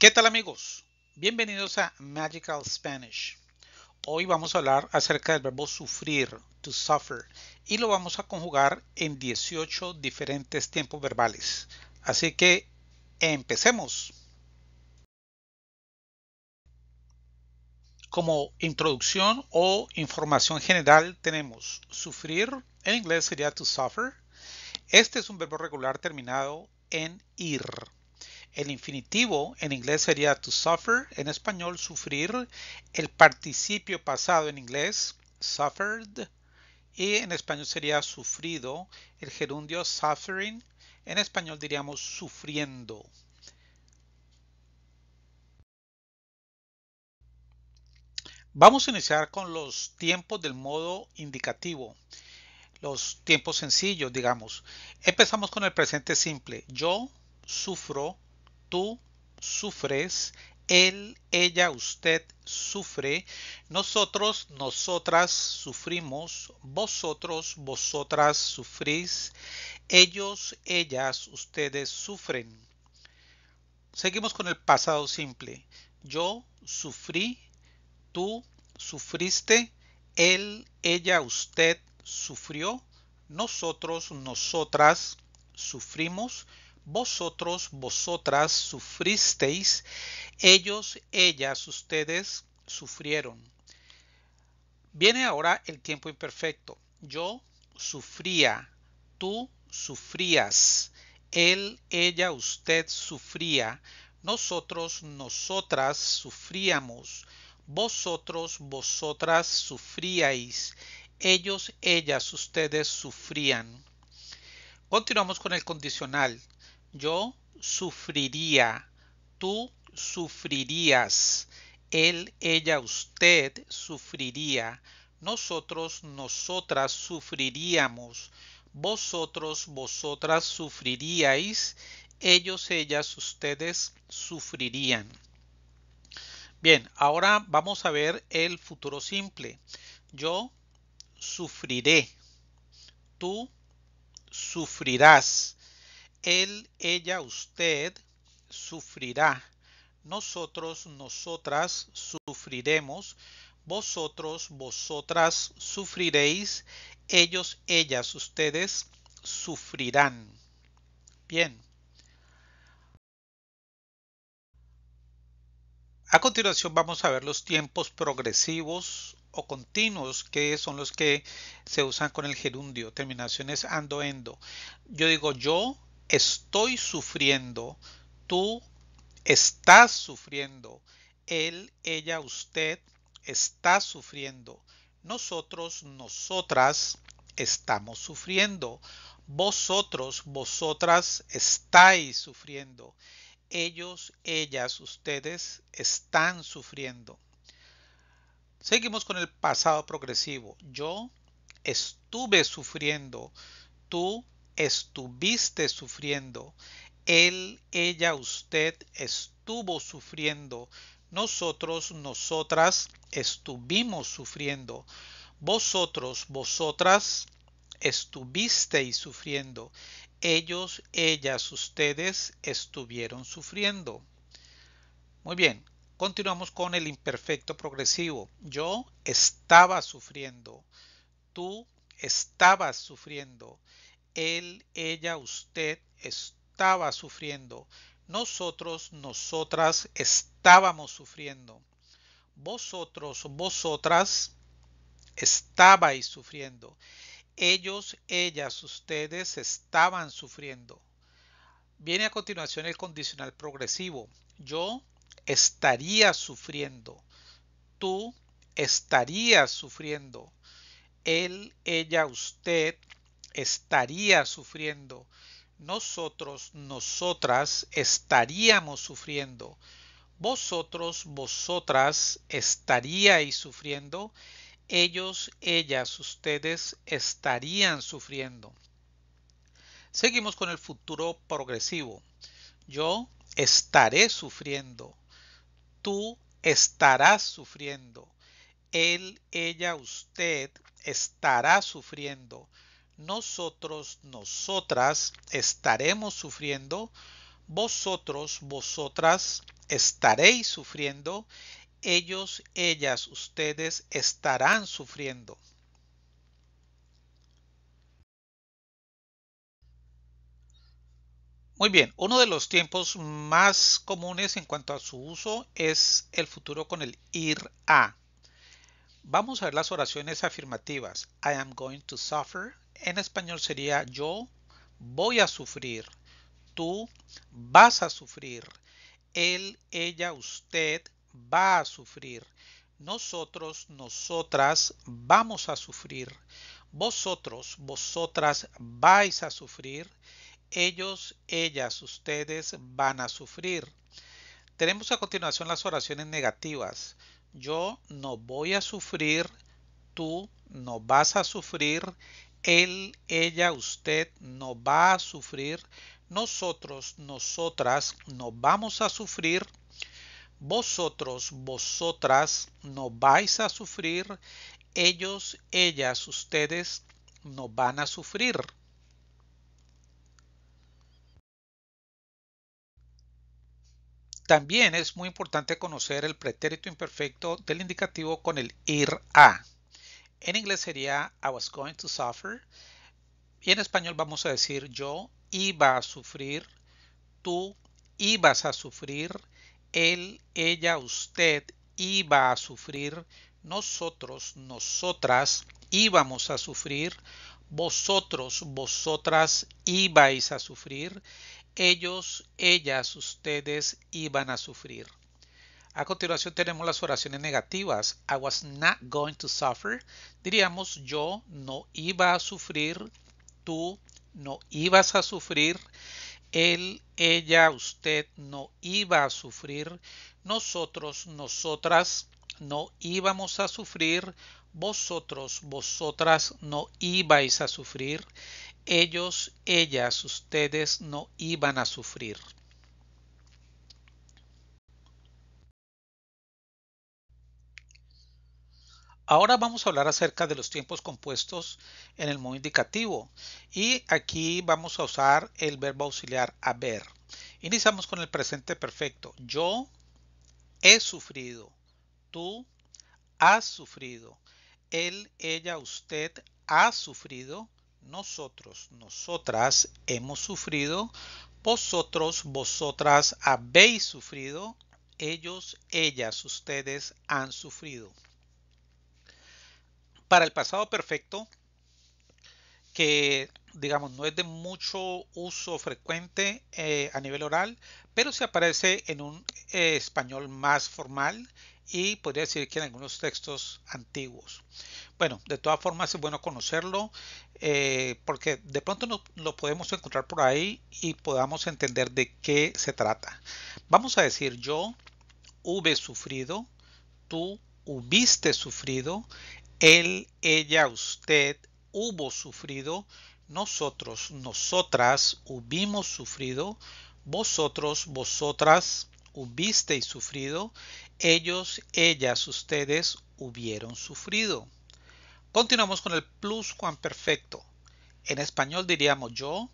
¿Qué tal amigos? Bienvenidos a Magical Spanish. Hoy vamos a hablar acerca del verbo sufrir, to suffer, y lo vamos a conjugar en 18 diferentes tiempos verbales. Así que empecemos. Como introducción o información general tenemos sufrir, en inglés sería to suffer. Este es un verbo regular terminado en ir el infinitivo en inglés sería to suffer, en español sufrir. El participio pasado en inglés suffered y en español sería sufrido. El gerundio suffering, en español diríamos sufriendo. Vamos a iniciar con los tiempos del modo indicativo los tiempos sencillos, digamos. Empezamos con el presente simple. Yo sufro tú sufres, él, ella, usted sufre, nosotros, nosotras sufrimos, vosotros, vosotras sufrís, ellos, ellas, ustedes sufren. Seguimos con el pasado simple. Yo sufrí, tú sufriste, él, ella, usted sufrió, nosotros, nosotras sufrimos, vosotros, vosotras sufristeis, ellos, ellas, ustedes sufrieron. Viene ahora el tiempo imperfecto. Yo sufría, tú sufrías, él, ella, usted sufría, nosotros, nosotras sufríamos, vosotros, vosotras sufríais, ellos, ellas, ustedes sufrían. Continuamos con el condicional. Yo sufriría. Tú sufrirías. Él, ella, usted sufriría. Nosotros, nosotras sufriríamos. Vosotros, vosotras sufriríais. Ellos, ellas, ustedes sufrirían. Bien, ahora vamos a ver el futuro simple. Yo sufriré. Tú sufrirás. Él, ella, usted sufrirá. Nosotros, nosotras sufriremos. Vosotros, vosotras sufriréis. Ellos, ellas, ustedes sufrirán. Bien. A continuación vamos a ver los tiempos progresivos o continuos que son los que se usan con el gerundio, terminaciones ando, endo. Yo digo yo, estoy sufriendo, tú estás sufriendo, él, ella, usted está sufriendo, nosotros, nosotras estamos sufriendo, vosotros, vosotras estáis sufriendo, ellos, ellas, ustedes están sufriendo. Seguimos con el pasado progresivo. Yo estuve sufriendo, tú estuviste sufriendo. Él, ella, usted estuvo sufriendo. Nosotros, nosotras estuvimos sufriendo. Vosotros, vosotras estuvisteis sufriendo. Ellos, ellas, ustedes estuvieron sufriendo. Muy bien, continuamos con el imperfecto progresivo. Yo estaba sufriendo. Tú estabas sufriendo él, ella, usted estaba sufriendo. Nosotros, nosotras estábamos sufriendo. Vosotros, vosotras estabais sufriendo. Ellos, ellas, ustedes estaban sufriendo. Viene a continuación el condicional progresivo. Yo estaría sufriendo. Tú estarías sufriendo. Él, ella, usted estaría sufriendo, nosotros, nosotras estaríamos sufriendo, vosotros, vosotras estaríais sufriendo, ellos, ellas, ustedes estarían sufriendo. Seguimos con el futuro progresivo. Yo estaré sufriendo. Tú estarás sufriendo. Él, ella, usted estará sufriendo nosotros, nosotras estaremos sufriendo, vosotros, vosotras estaréis sufriendo, ellos, ellas, ustedes estarán sufriendo. Muy bien, uno de los tiempos más comunes en cuanto a su uso es el futuro con el ir a. Vamos a ver las oraciones afirmativas. I am going to suffer en español sería yo voy a sufrir, tú vas a sufrir, él, ella, usted va a sufrir, nosotros, nosotras vamos a sufrir, vosotros, vosotras vais a sufrir, ellos, ellas, ustedes van a sufrir. Tenemos a continuación las oraciones negativas. Yo no voy a sufrir, tú no vas a sufrir, él, ella, usted no va a sufrir, nosotros, nosotras no vamos a sufrir, vosotros, vosotras no vais a sufrir, ellos, ellas, ustedes no van a sufrir. También es muy importante conocer el pretérito imperfecto del indicativo con el ir a. En inglés sería I was going to suffer. Y en español vamos a decir yo iba a sufrir, tú ibas a sufrir, él, ella, usted iba a sufrir, nosotros, nosotras íbamos a sufrir, vosotros, vosotras ibais a sufrir, ellos, ellas, ustedes iban a sufrir. A continuación tenemos las oraciones negativas. I was not going to suffer. Diríamos yo no iba a sufrir. Tú no ibas a sufrir. Él, ella, usted no iba a sufrir. Nosotros, nosotras no íbamos a sufrir. Vosotros, vosotras no ibais a sufrir. Ellos, ellas, ustedes no iban a sufrir. Ahora vamos a hablar acerca de los tiempos compuestos en el modo indicativo y aquí vamos a usar el verbo auxiliar haber. Iniciamos con el presente perfecto. Yo he sufrido. Tú has sufrido. Él, ella, usted ha sufrido. Nosotros, nosotras hemos sufrido. Vosotros, vosotras habéis sufrido. Ellos, ellas, ustedes han sufrido. Para el pasado perfecto, que digamos no es de mucho uso frecuente eh, a nivel oral, pero se aparece en un eh, español más formal y podría decir que en algunos textos antiguos. Bueno, de todas formas es bueno conocerlo eh, porque de pronto lo podemos encontrar por ahí y podamos entender de qué se trata. Vamos a decir yo hube sufrido, tú hubiste sufrido, él, ella, usted hubo sufrido, nosotros, nosotras hubimos sufrido, vosotros, vosotras hubisteis sufrido, ellos, ellas, ustedes hubieron sufrido. Continuamos con el plus perfecto. En español diríamos yo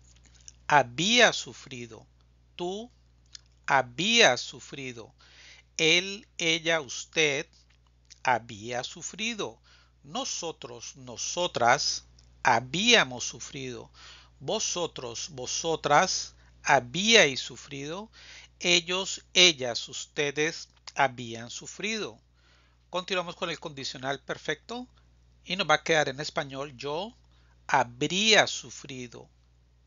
había sufrido, tú había sufrido, él, ella, usted había sufrido, nosotros, nosotras, habíamos sufrido. Vosotros, vosotras, habíais sufrido. Ellos, ellas, ustedes, habían sufrido. Continuamos con el condicional perfecto y nos va a quedar en español yo habría sufrido,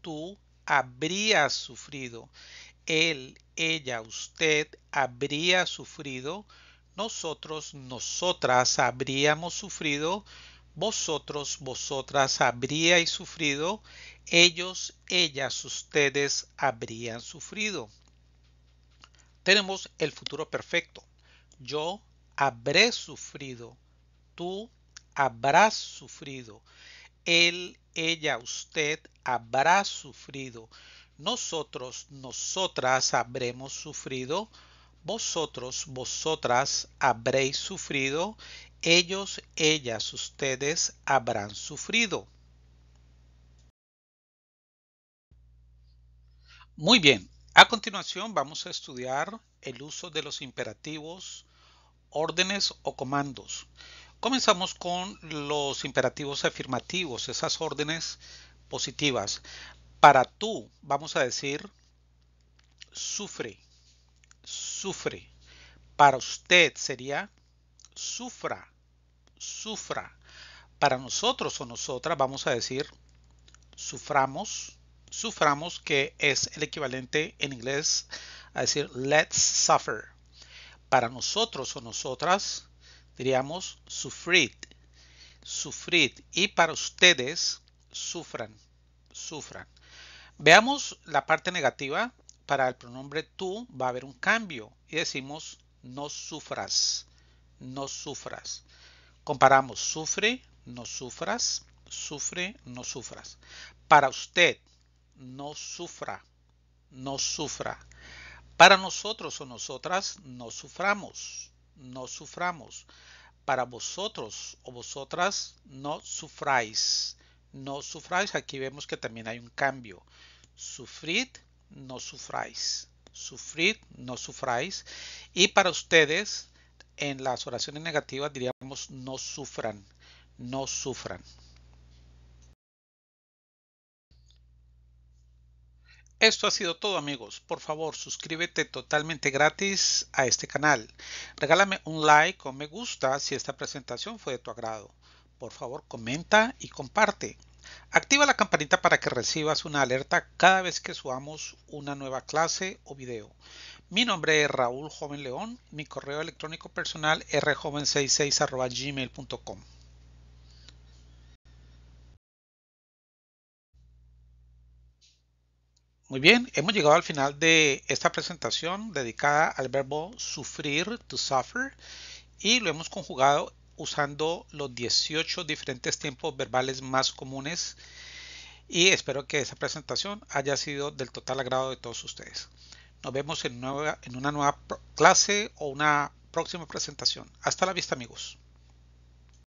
tú habrías sufrido, él, ella, usted habría sufrido, nosotros, nosotras habríamos sufrido, vosotros, vosotras habríais sufrido, ellos, ellas, ustedes habrían sufrido. Tenemos el futuro perfecto. Yo habré sufrido, tú habrás sufrido, él, ella, usted habrá sufrido, nosotros, nosotras habremos sufrido, vosotros, vosotras habréis sufrido, ellos, ellas, ustedes habrán sufrido. Muy bien, a continuación vamos a estudiar el uso de los imperativos, órdenes o comandos. Comenzamos con los imperativos afirmativos, esas órdenes positivas. Para tú vamos a decir, sufre sufre. Para usted sería sufra, sufra. Para nosotros o nosotras vamos a decir suframos, suframos, que es el equivalente en inglés a decir let's suffer. Para nosotros o nosotras diríamos sufrir sufrid. Y para ustedes, sufran, sufran. Veamos la parte negativa para el pronombre tú va a haber un cambio y decimos no sufras, no sufras. Comparamos sufre, no sufras, sufre, no sufras. Para usted, no sufra, no sufra. Para nosotros o nosotras, no suframos, no suframos. Para vosotros o vosotras, no sufráis, no sufráis. Aquí vemos que también hay un cambio. Sufrid, no sufráis. Sufrid, no sufráis. Y para ustedes, en las oraciones negativas diríamos no sufran, no sufran. Esto ha sido todo amigos. Por favor, suscríbete totalmente gratis a este canal. Regálame un like o me gusta si esta presentación fue de tu agrado. Por favor, comenta y comparte. Activa la campanita para que recibas una alerta cada vez que subamos una nueva clase o video. Mi nombre es Raúl Joven León, mi correo electrónico personal rjoven66@gmail.com. Muy bien, hemos llegado al final de esta presentación dedicada al verbo sufrir, to suffer, y lo hemos conjugado usando los 18 diferentes tiempos verbales más comunes y espero que esta presentación haya sido del total agrado de todos ustedes. Nos vemos en, en una nueva clase o una próxima presentación. Hasta la vista amigos.